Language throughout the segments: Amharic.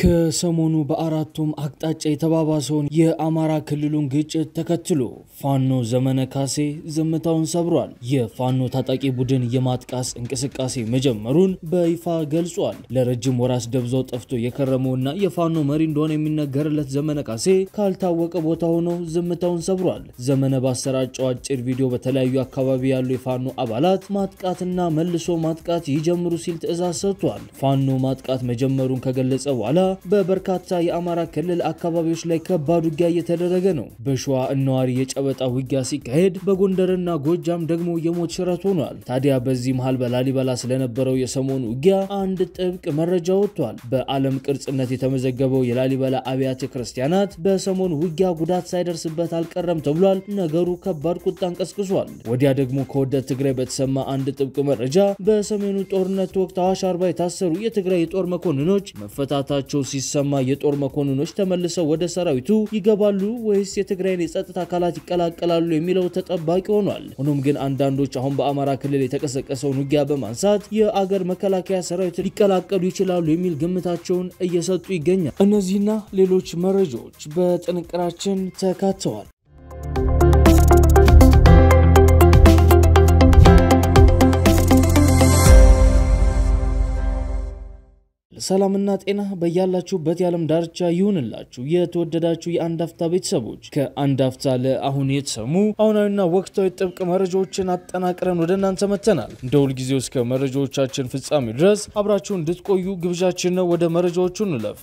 ከሰሞኑ በአራቱም አቅጣጫ የተባባሰውን የአማራ ክልሉን ግጭት ተከትሎ ፋኖ ዘመነ ካሴ ዝምታውን ሰብሯል። የፋኖ ታጣቂ ቡድን የማጥቃስ እንቅስቃሴ መጀመሩን በይፋ ገልጿል። ለረጅም ወራት ደብዞ ጠፍቶ የከረመውና የፋኖ መሪ እንደሆነ የሚነገርለት ዘመነ ካሴ ካልታወቀ ቦታ ሆኖ ዝምታውን ሰብሯል። ዘመነ ባሰራጨው አጭር ቪዲዮ በተለያዩ አካባቢ ያሉ የፋኖ አባላት ማጥቃትና መልሶ ማጥቃት ይጀምሩ ሲል ትዕዛዝ ሰጥቷል። ፋኖ ማጥቃት መጀመሩን ከገለጸ በኋላ በበርካታ የአማራ ክልል አካባቢዎች ላይ ከባድ ውጊያ እየተደረገ ነው። በሸዋ እነዋሪ የጨበጣ ውጊያ ሲካሄድ፣ በጎንደርና ጎጃም ደግሞ የሞት ሽረት ሆኗል። ታዲያ በዚህ መሃል በላሊበላ ስለነበረው የሰሞኑ ውጊያ አንድ ጥብቅ መረጃ ወጥቷል። በዓለም ቅርጽነት የተመዘገበው የላሊበላ አብያተ ክርስቲያናት በሰሞኑ ውጊያ ጉዳት ሳይደርስበት አልቀረም ተብሏል። ነገሩ ከባድ ቁጣን ቀስቅሷል። ወዲያ ደግሞ ከወደ ትግራይ በተሰማ አንድ ጥብቅ መረጃ በሰሜኑ ጦርነት ወቅት አዋሽ አርባ የታሰሩ የትግራይ የጦር መኮንኖች መፈታታቸው ድምጻቸው ሲሰማ የጦር መኮንኖች ተመልሰው ወደ ሰራዊቱ ይገባሉ ወይስ የትግራይን የጸጥታ አካላት ይቀላቀላሉ የሚለው ተጠባቂ ሆኗል። ሆኖም ግን አንዳንዶች አሁን በአማራ ክልል የተቀሰቀሰውን ውጊያ በማንሳት የአገር መከላከያ ሰራዊት ሊቀላቀሉ ይችላሉ የሚል ግምታቸውን እየሰጡ ይገኛል። እነዚህና ሌሎች መረጃዎች በጥንቅራችን ተካተዋል። ሰላምና ጤና በያላችሁበት የዓለም ዳርቻ ይሁንላችሁ። የተወደዳችሁ የአንድ አፍታ ቤተሰቦች ከአንድ አፍታ ለአሁን የተሰሙ አሁናዊና ወቅታዊ ጥብቅ መረጃዎችን አጠናቅረን ወደ እናንተ መጥተናል። እንደ ሁልጊዜው እስከ መረጃዎቻችን ፍጻሜ ድረስ አብራችሁ እንድትቆዩ ግብዣችን ነው። ወደ መረጃዎቹ እንለፍ።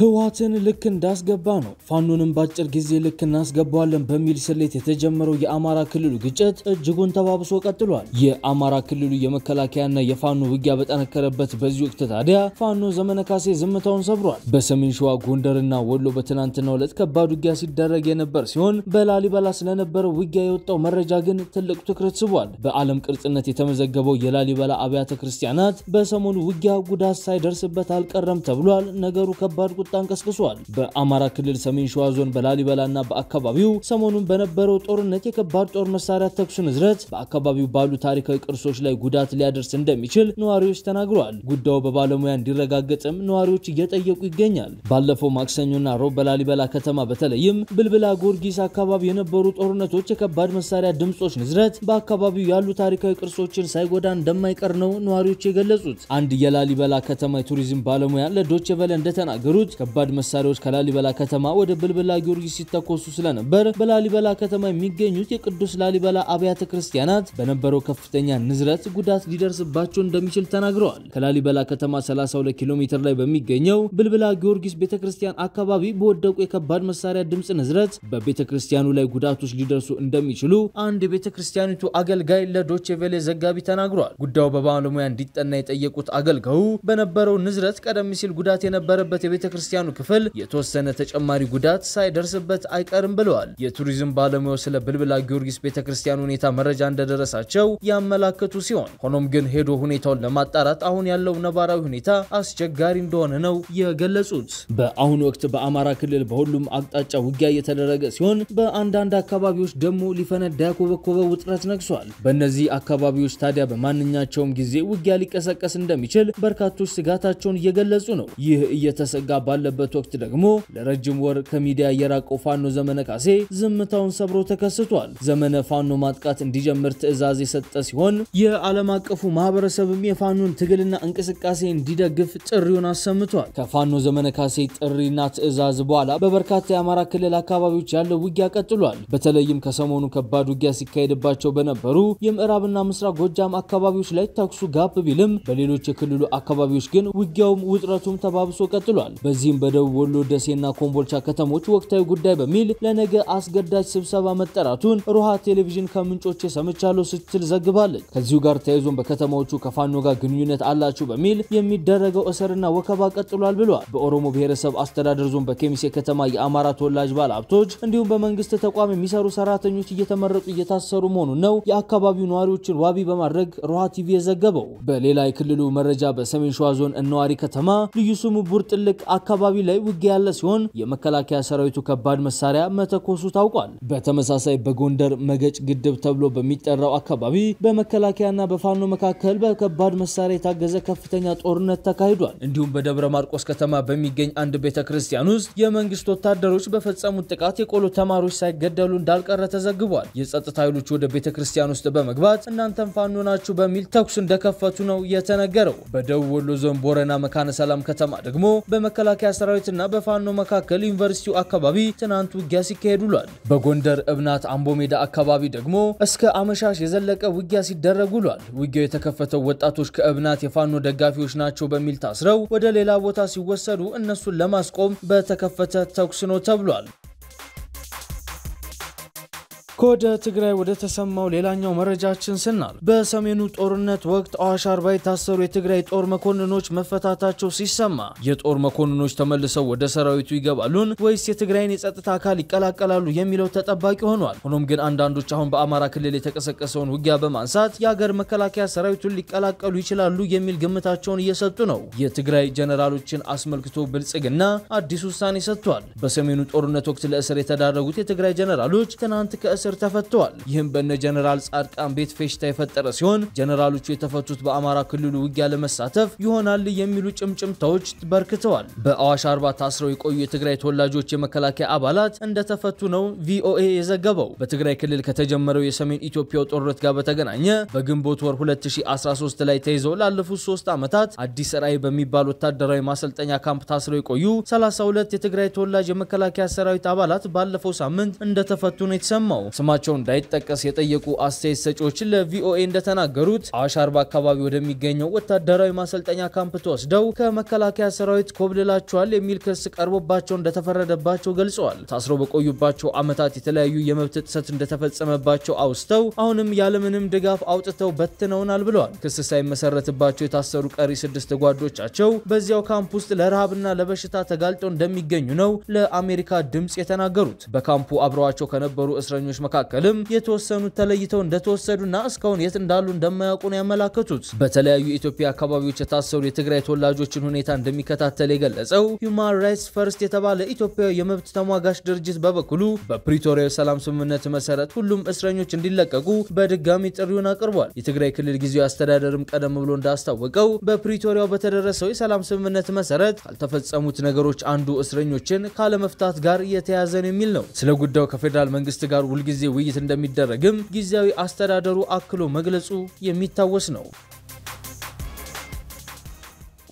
ህወሓትን ልክ እንዳስገባ ነው ፋኖንም በአጭር ጊዜ ልክ እናስገባዋለን በሚል ስሌት የተጀመረው የአማራ ክልሉ ግጭት እጅጉን ተባብሶ ቀጥሏል። የአማራ ክልሉ የመከላከያና የፋኖ ውጊያ በጠነከረበት በዚህ ወቅት ታዲያ ፋኖ ዘመነ ካሴ ዝምታውን ሰብሯል። በሰሜን ሸዋ ጎንደርና ወሎ በትናንትናው ዕለት ከባድ ውጊያ ሲደረግ የነበር ሲሆን በላሊበላ ስለነበረው ውጊያ የወጣው መረጃ ግን ትልቅ ትኩረት ስቧል። በዓለም ቅርጽነት የተመዘገበው የላሊበላ አብያተ ክርስቲያናት በሰሞኑ ውጊያ ጉዳት ሳይደርስበት አልቀረም ተብሏል። ነገሩ ከባድ ቁጣን ቀስቅሷል። በአማራ ክልል ሰሜን ሸዋ ዞን በላሊበላና በአካባቢው ሰሞኑን በነበረው ጦርነት የከባድ ጦር መሳሪያ ተኩስ ንዝረት በአካባቢው ባሉ ታሪካዊ ቅርሶች ላይ ጉዳት ሊያደርስ እንደሚችል ነዋሪዎች ተናግረዋል። ጉዳዩ በባለሙያ እንዲረጋገጥም ነዋሪዎች እየጠየቁ ይገኛል። ባለፈው ማክሰኞና ሮብ በላሊበላ ከተማ በተለይም ብልብላ ጊዮርጊስ አካባቢ የነበሩ ጦርነቶች የከባድ መሳሪያ ድምጾች ንዝረት በአካባቢው ያሉ ታሪካዊ ቅርሶችን ሳይጎዳ እንደማይቀር ነው ነዋሪዎች የገለጹት። አንድ የላሊበላ ከተማ የቱሪዝም ባለሙያ ለዶቼ ቬለ እንደተናገሩት ከባድ መሳሪያዎች ከላሊበላ ከተማ ወደ ብልብላ ጊዮርጊስ ሲተኮሱ ስለነበር በላሊበላ ከተማ የሚገኙት የቅዱስ ላሊበላ አብያተ ክርስቲያናት በነበረው ከፍተኛ ንዝረት ጉዳት ሊደርስባቸው እንደሚችል ተናግረዋል። ከላሊበላ ከተማ 32 ኪሎ ሜትር ላይ በሚገኘው ብልብላ ጊዮርጊስ ቤተ ክርስቲያን አካባቢ በወደቁ የከባድ መሳሪያ ድምፅ ንዝረት በቤተ ክርስቲያኑ ላይ ጉዳቶች ሊደርሱ እንደሚችሉ አንድ የቤተ ክርስቲያኒቱ አገልጋይ ለዶቼ ቬሌ ዘጋቢ ተናግሯል። ጉዳዩ በባለሙያ እንዲጠና የጠየቁት አገልጋዩ በነበረው ንዝረት ቀደም ሲል ጉዳት የነበረበት የቤተ ክርስቲያኑ ክፍል የተወሰነ ተጨማሪ ጉዳት ሳይደርስበት አይቀርም ብለዋል። የቱሪዝም ባለሙያው ስለ ብልብላ ጊዮርጊስ ቤተ ክርስቲያን ሁኔታ መረጃ እንደደረሳቸው ያመላከቱ ሲሆን ሆኖም ግን ሄዶ ሁኔታውን ለማጣራት አሁን ያለው ነባራዊ ሁኔታ አስቸጋሪ እንደሆነ ነው የገለጹት። በአሁኑ ወቅት በአማራ ክልል በሁሉም አቅጣጫ ውጊያ እየተደረገ ሲሆን በአንዳንድ አካባቢዎች ደግሞ ሊፈነዳ ያኮበኮበ ውጥረት ነግሷል። በእነዚህ አካባቢዎች ታዲያ በማንኛቸውም ጊዜ ውጊያ ሊቀሰቀስ እንደሚችል በርካቶች ስጋታቸውን እየገለጹ ነው። ይህ እየተሰጋ ባለበት ወቅት ደግሞ ለረጅም ወር ከሚዲያ የራቀው ፋኖ ዘመነ ካሴ ዝምታውን ሰብሮ ተከስቷል። ዘመነ ፋኖ ማጥቃት እንዲጀምር ትዕዛዝ የሰጠ ሲሆን የዓለም አቀፉ ማህበረሰብም የፋኖን ትግልና እንቅስቃሴ እንዲደግፍ ጥሪውን አሰምቷል። ከፋኖ ዘመነ ካሴ ጥሪና ትዕዛዝ በኋላ በበርካታ የአማራ ክልል አካባቢዎች ያለው ውጊያ ቀጥሏል። በተለይም ከሰሞኑ ከባድ ውጊያ ሲካሄድባቸው በነበሩ የምዕራብና ምስራቅ ጎጃም አካባቢዎች ላይ ተኩሱ ጋብ ቢልም በሌሎች የክልሉ አካባቢዎች ግን ውጊያውም ውጥረቱም ተባብሶ ቀጥሏል። በዚህም በደቡብ ወሎ ደሴና ኮምቦልቻ ከተሞች ወቅታዊ ጉዳይ በሚል ለነገ አስገዳጅ ስብሰባ መጠራቱን ሮሃ ቴሌቪዥን ከምንጮች ሰምቻለሁ ስትል ዘግባለች። ከዚሁ ጋር ተያይዞን በከተማዎቹ ከፋኖ ጋር ግንኙነት አላችሁ በሚል የሚደረገው እስርና ወከባ ቀጥሏል ብሏል። በኦሮሞ ብሔረሰብ አስተዳደር ዞን በኬሚሴ ከተማ የአማራ ተወላጅ ባለ ሀብቶች እንዲሁም በመንግስት ተቋም የሚሰሩ ሰራተኞች እየተመረጡ እየታሰሩ መሆኑን ነው የአካባቢው ነዋሪዎችን ዋቢ በማድረግ ሮሃ ቲቪ የዘገበው። በሌላ የክልሉ መረጃ በሰሜን ሸዋ ዞን እነዋሪ ከተማ ልዩ ስሙ ጥልቅ አካባቢ አካባቢ ላይ ውጊያ ያለ ሲሆን የመከላከያ ሰራዊቱ ከባድ መሳሪያ መተኮሱ ታውቋል። በተመሳሳይ በጎንደር መገጭ ግድብ ተብሎ በሚጠራው አካባቢ በመከላከያና በፋኖ መካከል በከባድ መሳሪያ የታገዘ ከፍተኛ ጦርነት ተካሂዷል። እንዲሁም በደብረ ማርቆስ ከተማ በሚገኝ አንድ ቤተ ክርስቲያን ውስጥ የመንግስት ወታደሮች በፈጸሙት ጥቃት የቆሎ ተማሪዎች ሳይገደሉ እንዳልቀረ ተዘግቧል። የጸጥታ ኃይሎች ወደ ቤተ ክርስቲያን ውስጥ በመግባት እናንተም ፋኖ ናችሁ በሚል ተኩስ እንደከፈቱ ነው የተነገረው። በደቡብ ወሎ ዞን ቦረና መካነ ሰላም ከተማ ደግሞ በመከላከያ መከላከያ ሰራዊትና በፋኖ መካከል ዩኒቨርሲቲው አካባቢ ትናንት ውጊያ ሲካሄድ ውሏል። በጎንደር እብናት አምቦ ሜዳ አካባቢ ደግሞ እስከ አመሻሽ የዘለቀ ውጊያ ሲደረግ ውሏል። ውጊያው የተከፈተው ወጣቶች ከእብናት የፋኖ ደጋፊዎች ናቸው በሚል ታስረው ወደ ሌላ ቦታ ሲወሰዱ እነሱን ለማስቆም በተከፈተ ተኩስ ነው ተብሏል። ከወደ ትግራይ ወደ ተሰማው ሌላኛው መረጃችን ስናል በሰሜኑ ጦርነት ወቅት አዋሽ አርባ የታሰሩ የትግራይ ጦር መኮንኖች መፈታታቸው ሲሰማ የጦር መኮንኖች ተመልሰው ወደ ሰራዊቱ ይገባሉን ወይስ የትግራይን የጸጥታ አካል ይቀላቀላሉ የሚለው ተጠባቂ ሆኗል። ሆኖም ግን አንዳንዶች አሁን በአማራ ክልል የተቀሰቀሰውን ውጊያ በማንሳት የአገር መከላከያ ሰራዊቱን ሊቀላቀሉ ይችላሉ የሚል ግምታቸውን እየሰጡ ነው። የትግራይ ጀነራሎችን አስመልክቶ ብልጽግና አዲስ ውሳኔ ሰጥቷል። በሰሜኑ ጦርነት ወቅት ለእስር የተዳረጉት የትግራይ ጀነራሎች ትናንት ከእስር ስር ተፈቷል። ይህም በነ ጀነራል ጻድቃን ቤት ፌሽታ የፈጠረ ሲሆን ጀነራሎቹ የተፈቱት በአማራ ክልሉ ውጊያ ለመሳተፍ ይሆናል የሚሉ ጭምጭምታዎች በርክተዋል። በአዋሽ አርባ ታስረው የቆዩ የትግራይ ተወላጆች የመከላከያ አባላት እንደተፈቱ ነው ቪኦኤ የዘገበው። በትግራይ ክልል ከተጀመረው የሰሜን ኢትዮጵያው ጦርነት ጋር በተገናኘ በግንቦት ወር 2013 ላይ ተይዘው ላለፉት ሶስት ዓመታት አዲስ ራዕይ በሚባል ወታደራዊ ማሰልጠኛ ካምፕ ታስረው የቆዩ 32 የትግራይ ተወላጅ የመከላከያ ሰራዊት አባላት ባለፈው ሳምንት እንደተፈቱ ነው የተሰማው። ስማቸው እንዳይጠቀስ የጠየቁ አስተያየት ሰጪዎች ለቪኦኤ እንደተናገሩት አዋሽ አርባ አካባቢ ወደሚገኘው ወታደራዊ ማሰልጠኛ ካምፕ ተወስደው ከመከላከያ ሰራዊት ኮብልላቸዋል የሚል ክስ ቀርቦባቸው እንደተፈረደባቸው ገልጸዋል። ታስረው በቆዩባቸው ዓመታት የተለያዩ የመብት ጥሰት እንደተፈጸመባቸው አውስተው አሁንም ያለምንም ድጋፍ አውጥተው በትነውናል ብለዋል። ክስ ሳይመሰረትባቸው የታሰሩ ቀሪ ስድስት ጓዶቻቸው በዚያው ካምፕ ውስጥ ለረሃብና ለበሽታ ተጋልጠው እንደሚገኙ ነው ለአሜሪካ ድምፅ የተናገሩት። በካምፑ አብረዋቸው ከነበሩ እስረኞች መካከልም የተወሰኑት ተለይተው እንደተወሰዱና እስካሁን የት እንዳሉ እንደማያውቁ ነው ያመላከቱት። በተለያዩ የኢትዮጵያ አካባቢዎች የታሰሩ የትግራይ ተወላጆችን ሁኔታ እንደሚከታተል የገለጸው ሁማን ራይትስ ፈርስት የተባለ ኢትዮጵያዊ የመብት ተሟጋች ድርጅት በበኩሉ በፕሪቶሪያ የሰላም ስምምነት መሰረት ሁሉም እስረኞች እንዲለቀቁ በድጋሚ ጥሪውን አቅርቧል። የትግራይ ክልል ጊዜያዊ አስተዳደርም ቀደም ብሎ እንዳስታወቀው በፕሪቶሪያው በተደረሰው የሰላም ስምምነት መሰረት ካልተፈጸሙት ነገሮች አንዱ እስረኞችን ካለመፍታት ጋር እየተያዘ ነው የሚል ነው። ስለ ጉዳዩ ከፌዴራል መንግስት ጋር ውልጊዜ ጊዜ ውይይት እንደሚደረግም ጊዜያዊ አስተዳደሩ አክሎ መግለጹ የሚታወስ ነው።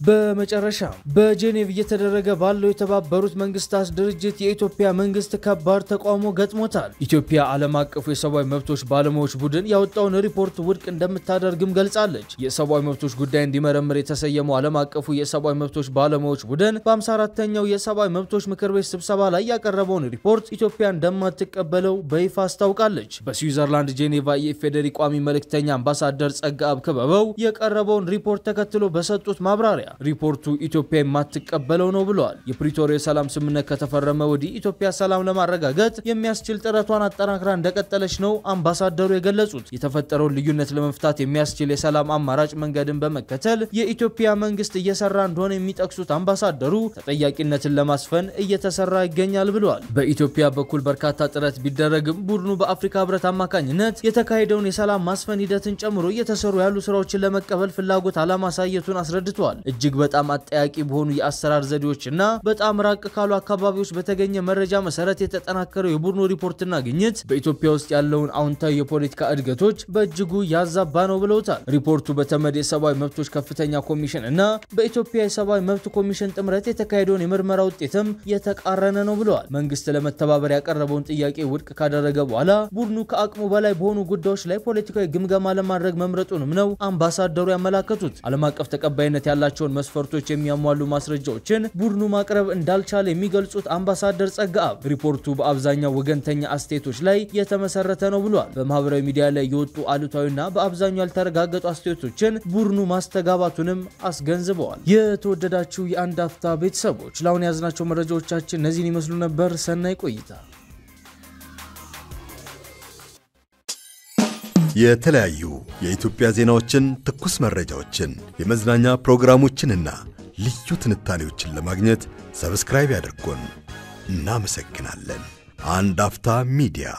በመጨረሻ በጄኔቭ እየተደረገ ባለው የተባበሩት መንግስታት ድርጅት የኢትዮጵያ መንግስት ከባድ ተቃውሞ ገጥሞታል። ኢትዮጵያ ዓለም አቀፉ የሰብአዊ መብቶች ባለሙያዎች ቡድን ያወጣውን ሪፖርት ውድቅ እንደምታደርግም ገልጻለች። የሰብአዊ መብቶች ጉዳይ እንዲመረምር የተሰየመው ዓለም አቀፉ የሰብአዊ መብቶች ባለሙያዎች ቡድን በ 54 ተኛው የሰብአዊ መብቶች ምክር ቤት ስብሰባ ላይ ያቀረበውን ሪፖርት ኢትዮጵያ እንደማትቀበለው በይፋ አስታውቃለች። በስዊዘርላንድ ጄኔቫ የኢፌዴሪ ቋሚ መልእክተኛ አምባሳደር ጸጋ ክበበው የቀረበውን ሪፖርት ተከትሎ በሰጡት ማብራሪያ ሪፖርቱ ኢትዮጵያ የማትቀበለው ነው ብለዋል። የፕሪቶሪያ ሰላም ስምምነት ከተፈረመ ወዲህ ኢትዮጵያ ሰላም ለማረጋገጥ የሚያስችል ጥረቷን አጠናክራ እንደቀጠለች ነው አምባሳደሩ የገለጹት። የተፈጠረውን ልዩነት ለመፍታት የሚያስችል የሰላም አማራጭ መንገድን በመከተል የኢትዮጵያ መንግስት እየሰራ እንደሆነ የሚጠቅሱት አምባሳደሩ ተጠያቂነትን ለማስፈን እየተሰራ ይገኛል ብለዋል። በኢትዮጵያ በኩል በርካታ ጥረት ቢደረግም ቡድኑ በአፍሪካ ህብረት አማካኝነት የተካሄደውን የሰላም ማስፈን ሂደትን ጨምሮ እየተሰሩ ያሉ ስራዎችን ለመቀበል ፍላጎት አለማሳየቱን አስረድተዋል። እጅግ በጣም አጠያቂ በሆኑ የአሰራር ዘዴዎች እና በጣም ራቅ ካሉ አካባቢዎች በተገኘ መረጃ መሰረት የተጠናከረው የቡድኑ ሪፖርትና ግኝት በኢትዮጵያ ውስጥ ያለውን አውንታዊ የፖለቲካ እድገቶች በእጅጉ ያዛባ ነው ብለውታል። ሪፖርቱ በተመድ የሰብአዊ መብቶች ከፍተኛ ኮሚሽን እና በኢትዮጵያ የሰብአዊ መብት ኮሚሽን ጥምረት የተካሄደውን የምርመራ ውጤትም የተቃረነ ነው ብለዋል። መንግስት ለመተባበር ያቀረበውን ጥያቄ ውድቅ ካደረገ በኋላ ቡድኑ ከአቅሙ በላይ በሆኑ ጉዳዮች ላይ ፖለቲካዊ ግምገማ ለማድረግ መምረጡንም ነው አምባሳደሩ ያመላከቱት። ዓለም አቀፍ ተቀባይነት ያላቸው ያላቸውን መስፈርቶች የሚያሟሉ ማስረጃዎችን ቡድኑ ማቅረብ እንዳልቻለ የሚገልጹት አምባሳደር ጸጋአብ ሪፖርቱ በአብዛኛው ወገንተኛ አስተያየቶች ላይ የተመሰረተ ነው ብሏል። በማህበራዊ ሚዲያ ላይ የወጡ አሉታዊና በአብዛኛው ያልተረጋገጡ አስተያየቶችን ቡድኑ ማስተጋባቱንም አስገንዝበዋል። የተወደዳችሁ የአንድ አፍታ ቤተሰቦች ለአሁን የያዝናቸው መረጃዎቻችን እነዚህን ይመስሉ ነበር። ሰናይ ቆይታ የተለያዩ የኢትዮጵያ ዜናዎችን፣ ትኩስ መረጃዎችን፣ የመዝናኛ ፕሮግራሞችንና ልዩ ትንታኔዎችን ለማግኘት ሰብስክራይብ ያድርጎን። እናመሰግናለን። አንድ አፍታ ሚዲያ